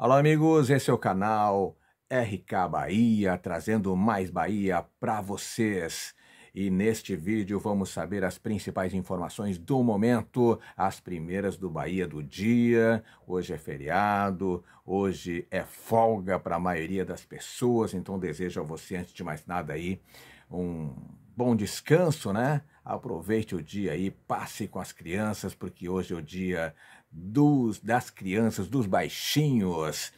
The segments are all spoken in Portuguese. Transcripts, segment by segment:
Alô, amigos, esse é o canal RK Bahia, trazendo mais Bahia para vocês. E neste vídeo vamos saber as principais informações do momento, as primeiras do Bahia do dia. Hoje é feriado, hoje é folga para a maioria das pessoas, então desejo a você, antes de mais nada aí, um bom descanso, né? Aproveite o dia aí, passe com as crianças, porque hoje é o dia dos, das crianças, dos baixinhos.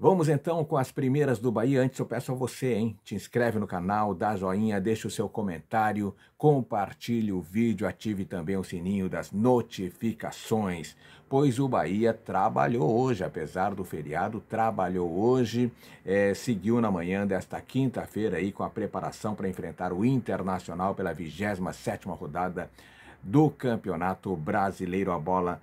Vamos então com as primeiras do Bahia. Antes eu peço a você, hein? Te inscreve no canal, dá joinha, deixa o seu comentário, compartilhe o vídeo, ative também o sininho das notificações, pois o Bahia trabalhou hoje, apesar do feriado, trabalhou hoje, é, seguiu na manhã desta quinta-feira aí com a preparação para enfrentar o Internacional pela 27ª rodada do Campeonato Brasileiro. A bola,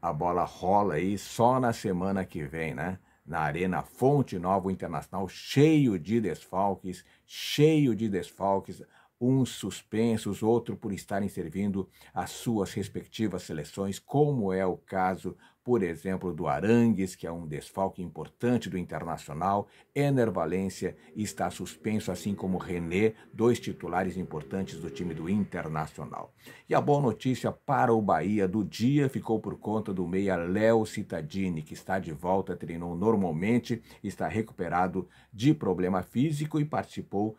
a bola rola aí só na semana que vem, né? na Arena Fonte Nova Internacional, cheio de desfalques, cheio de desfalques uns suspensos, outro por estarem servindo as suas respectivas seleções, como é o caso, por exemplo, do Arangues, que é um desfalque importante do Internacional, Ener Valência está suspenso, assim como René, dois titulares importantes do time do Internacional. E a boa notícia para o Bahia do dia ficou por conta do meia Léo Cittadini, que está de volta, treinou normalmente, está recuperado de problema físico e participou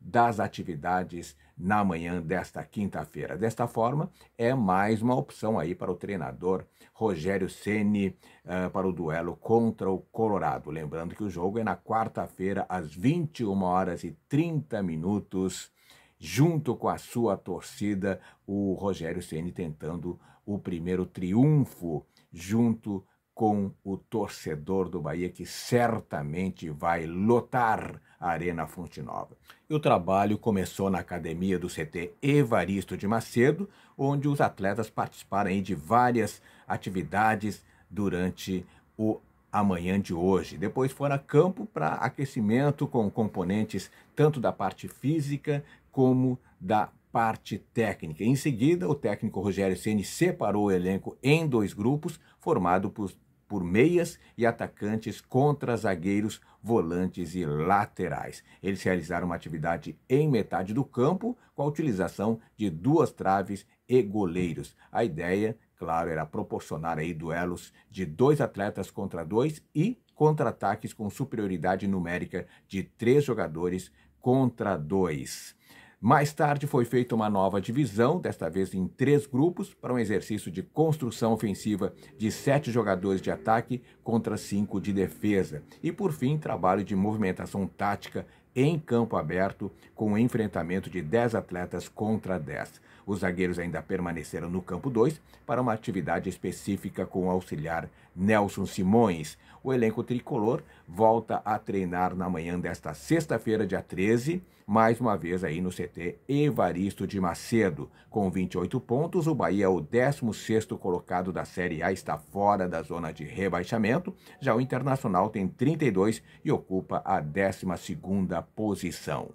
das atividades na manhã desta quinta-feira. Desta forma, é mais uma opção aí para o treinador Rogério Ceni uh, para o duelo contra o Colorado. Lembrando que o jogo é na quarta-feira às 21 horas e 30 minutos, junto com a sua torcida, o Rogério Ceni tentando o primeiro triunfo junto com o torcedor do Bahia, que certamente vai lotar a Arena Fonte Nova. E o trabalho começou na academia do CT Evaristo de Macedo, onde os atletas participaram de várias atividades durante o amanhã de hoje. Depois foram a campo para aquecimento com componentes tanto da parte física como da parte técnica. Em seguida, o técnico Rogério Ceni separou o elenco em dois grupos, formado por por meias e atacantes contra zagueiros, volantes e laterais. Eles realizaram uma atividade em metade do campo com a utilização de duas traves e goleiros. A ideia, claro, era proporcionar aí duelos de dois atletas contra dois e contra-ataques com superioridade numérica de três jogadores contra dois. Mais tarde foi feita uma nova divisão, desta vez em três grupos, para um exercício de construção ofensiva de sete jogadores de ataque contra cinco de defesa. E por fim, trabalho de movimentação tática em campo aberto, com o enfrentamento de dez atletas contra dez. Os zagueiros ainda permaneceram no campo 2 para uma atividade específica com o auxiliar Nelson Simões. O elenco tricolor volta a treinar na manhã desta sexta-feira, dia 13, mais uma vez aí no CT Evaristo de Macedo. Com 28 pontos, o Bahia, é o 16º colocado da Série A, está fora da zona de rebaixamento. Já o Internacional tem 32 e ocupa a 12ª posição.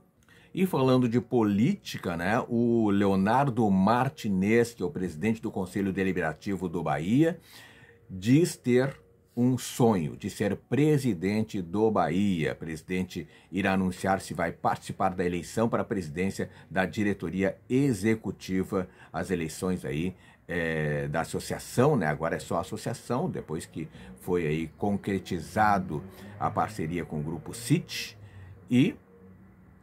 E falando de política, né, o Leonardo Martinez, que é o presidente do Conselho Deliberativo do Bahia, diz ter um sonho de ser presidente do Bahia. O presidente irá anunciar se vai participar da eleição para a presidência da diretoria executiva, as eleições aí é, da associação, né? agora é só associação, depois que foi aí concretizado a parceria com o grupo CIT. E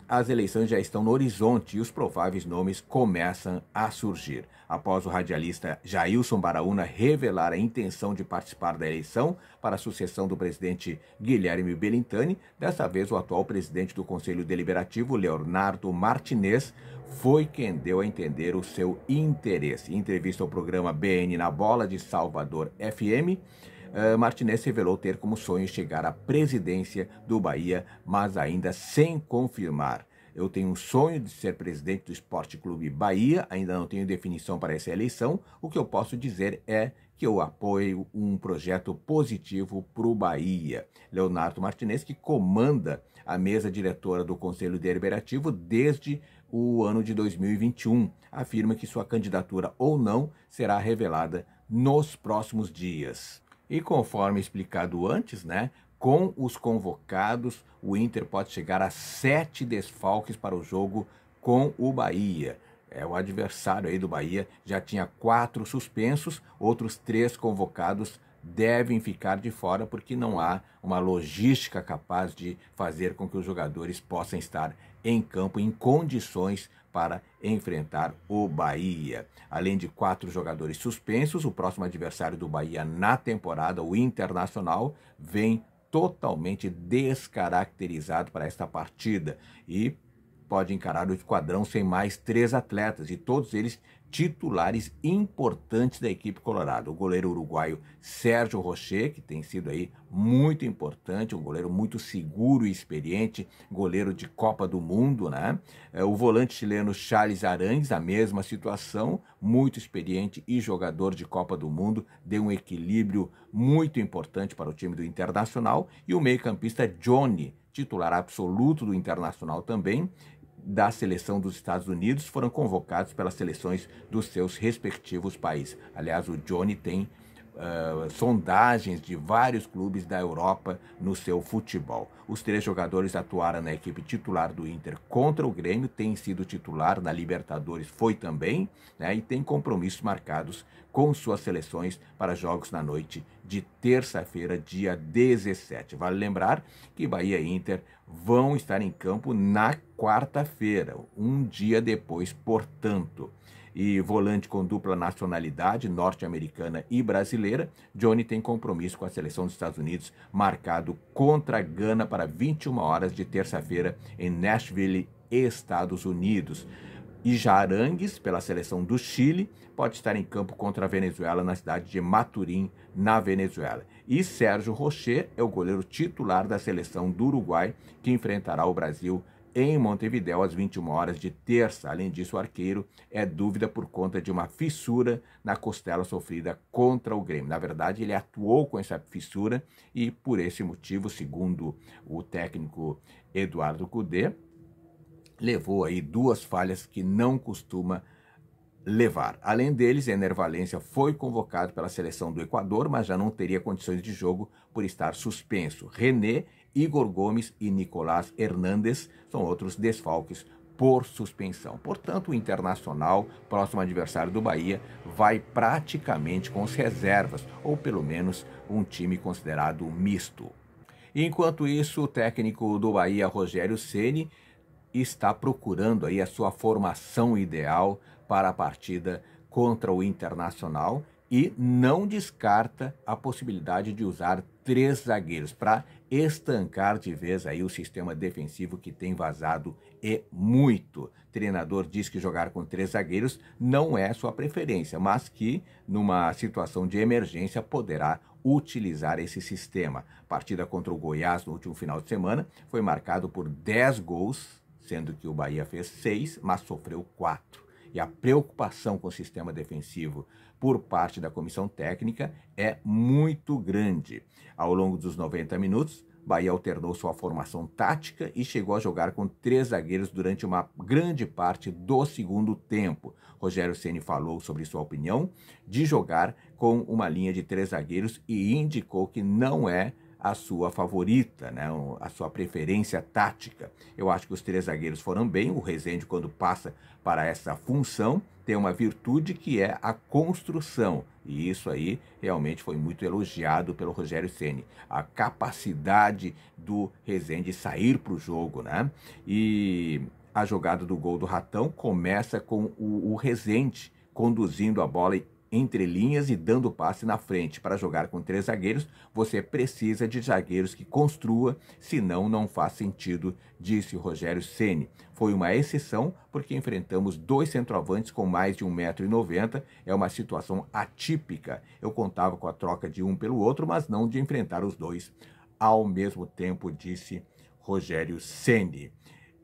as eleições já estão no horizonte e os prováveis nomes começam a surgir. Após o radialista Jailson Baraúna revelar a intenção de participar da eleição para a sucessão do presidente Guilherme Belintani, dessa vez o atual presidente do Conselho Deliberativo, Leonardo Martinez, foi quem deu a entender o seu interesse. Em entrevista ao programa BN na Bola de Salvador FM, ah, Martinez revelou ter como sonho chegar à presidência do Bahia, mas ainda sem confirmar. Eu tenho um sonho de ser presidente do Esporte Clube Bahia, ainda não tenho definição para essa eleição. O que eu posso dizer é que eu apoio um projeto positivo para o Bahia. Leonardo Martinez, que comanda a mesa diretora do Conselho Deliberativo desde o ano de 2021, afirma que sua candidatura ou não será revelada nos próximos dias. E conforme explicado antes, né, com os convocados, o Inter pode chegar a sete desfalques para o jogo com o Bahia. É o adversário aí do Bahia já tinha quatro suspensos, outros três convocados devem ficar de fora porque não há uma logística capaz de fazer com que os jogadores possam estar em campo em condições para enfrentar o Bahia. Além de quatro jogadores suspensos, o próximo adversário do Bahia na temporada, o Internacional, vem totalmente descaracterizado para esta partida e pode encarar o esquadrão sem mais três atletas, e todos eles titulares importantes da equipe colorada. O goleiro uruguaio Sérgio Rocher, que tem sido aí muito importante, um goleiro muito seguro e experiente, goleiro de Copa do Mundo, né? É, o volante chileno Charles Arangues, a mesma situação, muito experiente e jogador de Copa do Mundo, deu um equilíbrio muito importante para o time do Internacional e o meio-campista Johnny, titular absoluto do Internacional também, da seleção dos Estados Unidos foram convocados pelas seleções dos seus respectivos países. Aliás, o Johnny tem eh, sondagens de vários clubes da Europa no seu futebol. Os três jogadores atuaram na equipe titular do Inter contra o Grêmio, tem sido titular na Libertadores, foi também, né, e tem compromissos marcados com suas seleções para jogos na noite de terça-feira, dia 17. Vale lembrar que Bahia e Inter vão estar em campo na quarta-feira, um dia depois, portanto e volante com dupla nacionalidade norte-americana e brasileira, Johnny tem compromisso com a seleção dos Estados Unidos marcado contra a Gana para 21 horas de terça-feira em Nashville, Estados Unidos. E Jarangues, pela seleção do Chile, pode estar em campo contra a Venezuela na cidade de Maturim, na Venezuela. E Sérgio Rocher é o goleiro titular da seleção do Uruguai, que enfrentará o Brasil em Montevidéu às 21 horas de terça. Além disso, o arqueiro é dúvida por conta de uma fissura na costela sofrida contra o Grêmio. Na verdade, ele atuou com essa fissura e por esse motivo, segundo o técnico Eduardo Cudê, levou aí duas falhas que não costuma levar. Além deles, Ener Valência foi convocado pela seleção do Equador, mas já não teria condições de jogo por estar suspenso. René, Igor Gomes e Nicolás Hernandes são outros desfalques por suspensão. Portanto, o Internacional, próximo adversário do Bahia, vai praticamente com as reservas, ou pelo menos um time considerado misto. Enquanto isso, o técnico do Bahia, Rogério Ceni, está procurando aí a sua formação ideal para a partida contra o Internacional e não descarta a possibilidade de usar três zagueiros para estancar de vez aí o sistema defensivo que tem vazado e muito. O treinador diz que jogar com três zagueiros não é sua preferência, mas que numa situação de emergência poderá utilizar esse sistema. A partida contra o Goiás no último final de semana foi marcado por 10 gols, sendo que o Bahia fez 6, mas sofreu 4 e a preocupação com o sistema defensivo por parte da comissão técnica é muito grande. Ao longo dos 90 minutos, Bahia alternou sua formação tática e chegou a jogar com três zagueiros durante uma grande parte do segundo tempo. Rogério Ceni falou sobre sua opinião de jogar com uma linha de três zagueiros e indicou que não é a sua favorita, né? a sua preferência tática. Eu acho que os três zagueiros foram bem. O Rezende, quando passa para essa função, tem uma virtude que é a construção. E isso aí realmente foi muito elogiado pelo Rogério Ceni, a capacidade do Rezende sair para o jogo, né? E a jogada do gol do Ratão começa com o, o Rezende conduzindo a bola e entre linhas e dando passe na frente. Para jogar com três zagueiros, você precisa de zagueiros que construa, senão não faz sentido, disse Rogério Ceni. Foi uma exceção porque enfrentamos dois centroavantes com mais de 1,90m. É uma situação atípica. Eu contava com a troca de um pelo outro, mas não de enfrentar os dois ao mesmo tempo, disse Rogério Ceni.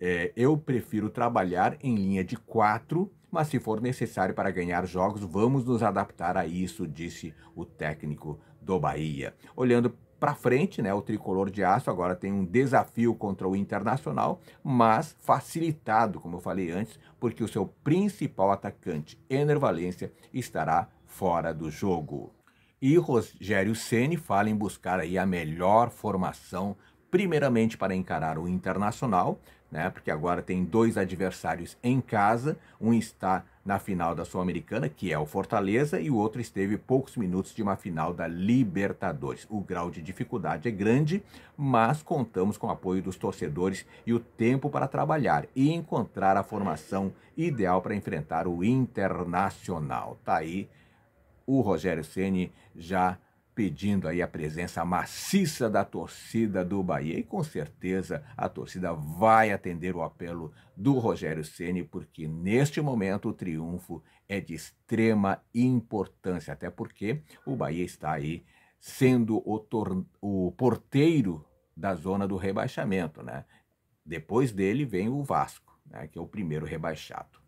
É, eu prefiro trabalhar em linha de quatro mas se for necessário para ganhar jogos, vamos nos adaptar a isso, disse o técnico do Bahia. Olhando para frente, né, o tricolor de aço agora tem um desafio contra o Internacional, mas facilitado, como eu falei antes, porque o seu principal atacante, Ener Valência, estará fora do jogo. E Rogério Ceni fala em buscar aí a melhor formação primeiramente para encarar o Internacional né? Porque agora tem dois adversários em casa, um está na final da Sul-Americana, que é o Fortaleza, e o outro esteve poucos minutos de uma final da Libertadores. O grau de dificuldade é grande, mas contamos com o apoio dos torcedores e o tempo para trabalhar e encontrar a formação ideal para enfrentar o Internacional. Tá aí o Rogério Ceni já pedindo aí a presença maciça da torcida do Bahia e com certeza a torcida vai atender o apelo do Rogério Ceni porque neste momento o triunfo é de extrema importância, até porque o Bahia está aí sendo o, o porteiro da zona do rebaixamento, né? Depois dele vem o Vasco, né, que é o primeiro rebaixado.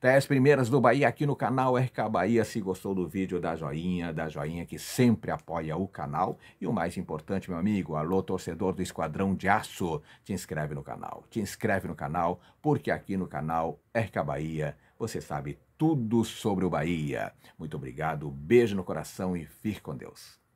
10 primeiras do Bahia aqui no canal RK Bahia. Se gostou do vídeo, dá joinha, dá joinha que sempre apoia o canal. E o mais importante, meu amigo, alô torcedor do Esquadrão de Aço, te inscreve no canal. Te inscreve no canal, porque aqui no canal RK Bahia você sabe tudo sobre o Bahia. Muito obrigado, beijo no coração e fique com Deus.